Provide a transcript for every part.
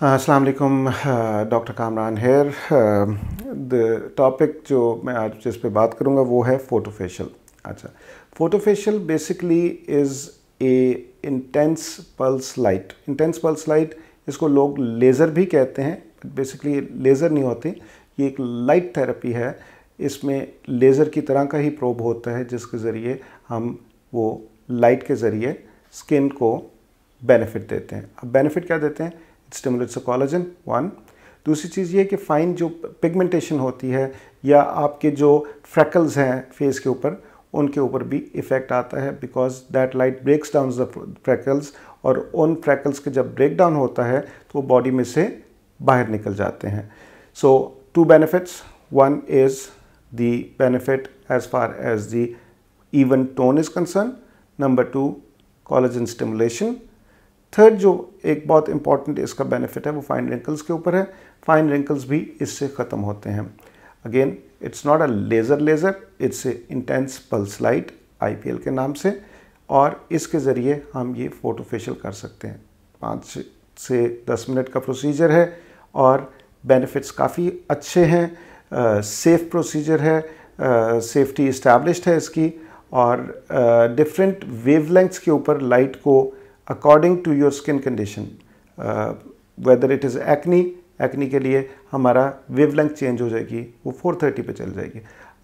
हाँ, अस्सलाम वालेकुम हाँ, डॉक्टर कामरान हेयर हाँ, द टॉपिक जो मैं आज जिस पे बात करूँगा वो है फ़ोटोफेशियल अच्छा photofacial basically is a intense pulse light intense pulse light इसको लोग लेज़र भी कहते हैं बेसिकली लेज़र नहीं होती ये एक लाइट थेरेपी है इसमें लेज़र की तरह का ही प्रोब होता है जिसके ज़रिए हम वो लाइट के ज़रिए स्किन को बेनिफिट देते हैं अब बेनिफिट क्या देते हैं स्टिमुलेट्स कॉलोजन वन दूसरी चीज़ ये कि फाइन जो पिगमेंटेशन होती है या आपके जो फ्रैकल्स हैं फेस के ऊपर उनके ऊपर भी इफ़ेक्ट आता है because that light breaks down the freckles और उन फ्रैकल्स के जब ब्रेक डाउन होता है तो बॉडी में से बाहर निकल जाते हैं so two benefits one is the benefit as far as the even tone is concern number two collagen stimulation third जो एक बहुत इंपॉर्टेंट इसका बेनिफिट है वो फाइन रिंकल्स के ऊपर है फाइन रिंकल्स भी इससे ख़त्म होते हैं again it's not a laser laser it's a intense pulse light आई के नाम से और इसके ज़रिए हम ये फ़ोटो फेशियल कर सकते हैं पाँच से दस मिनट का प्रोसीजर है और बेनिफिट्स काफ़ी अच्छे हैं सेफ़ प्रोसीजर है सेफ्टी इस्टेब्लिश्ड है इसकी और डिफरेंट वेवलेंथ्स के ऊपर लाइट को according to your skin condition whether it is acne acne के लिए हमारा वेवलेंथ चेंज हो जाएगी वो 430 पे चल जाएगी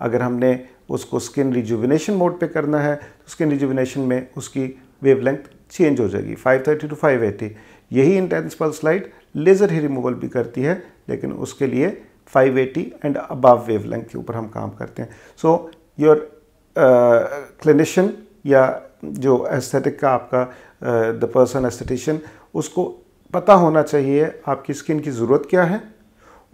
अगर हमने उसको स्किन रिजुविनेशन मोड पे करना है तो स्किन रिजुविनेशन में उसकी वेवलेंथ चेंज हो जाएगी 530 टू 580 यही इंटेंस पल्स लाइट लेज़र ही रिमूवल भी करती है लेकिन उसके लिए 580 एंड अबव वेवलेंथ के ऊपर हम काम करते हैं सो योर क्लिनिशन या जो एस्थेटिक का आपका द पर्सन एस्थेटिशियन उसको पता होना चाहिए आपकी स्किन की ज़रूरत क्या है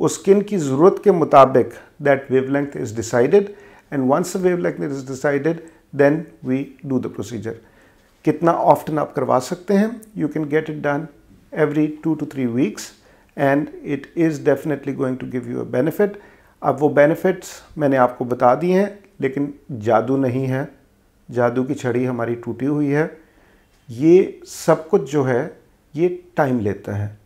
उस स्किन की ज़रूरत के मुताबिक that wavelength is decided and once the wavelength is decided then we do the procedure कितना ऑफ्टन आप करवा सकते हैं you can get it done every two two three weeks and it is definitely going to give you a benefit अब वो benefits मैंने आपको बता दिए हैं लेकिन जादू नहीं है जादू की छड़ी हमारी टूटी हुई है ये सब कुछ जो है ये टाइम लेता है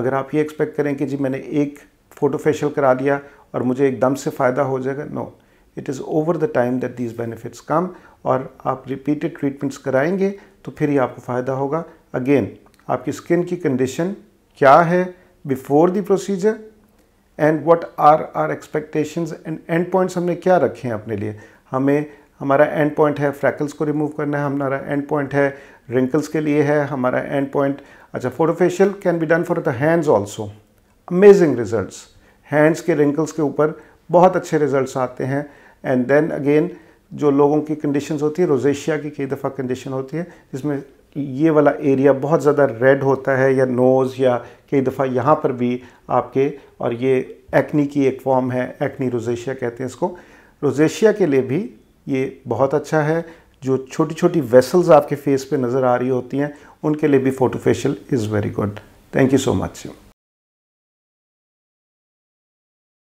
अगर आप ये एक्सपेक्ट करें कि जी मैंने एक फ़ोटो फेशियल करा लिया और मुझे एकदम से फ़ायदा हो जाएगा no it is over the time that these benefits कम और आप रिपीटेड ट्रीटमेंट्स कराएंगे तो फिर ही आपको फ़ायदा होगा अगेन आपकी स्किन की कंडीशन क्या है before the procedure and what are are expectations and end points हमने क्या रखे हैं अपने लिए हमें हमारा एंड पॉइंट है फ्रैकल्स को रिमूव करना है हमारा एंड पॉइंट है रिंकल्स के लिए है हमारा एंड पॉइंट अच्छा photofacial can be done for the hands also amazing result hands के रिंकल्स के ऊपर बहुत अच्छे रिज़ल्ट आते हैं एंड देन अगेन जो लोगों की कंडीशन होती है रोजेशिया की कई दफ़ा कंडीशन होती है जिसमें ये वाला एरिया बहुत ज़्यादा रेड होता है या नोज़ या कई दफ़ा यहाँ पर भी आपके और ये एक्नी की एक फॉर्म है एक्नी रोजेशिया कहते हैं इसको रोजेशिया के लिए भी ये बहुत अच्छा है जो छोटी छोटी वेसल्स आपके फेस पे नज़र आ रही होती हैं उनके लिए भी photofacial is very good thank you so much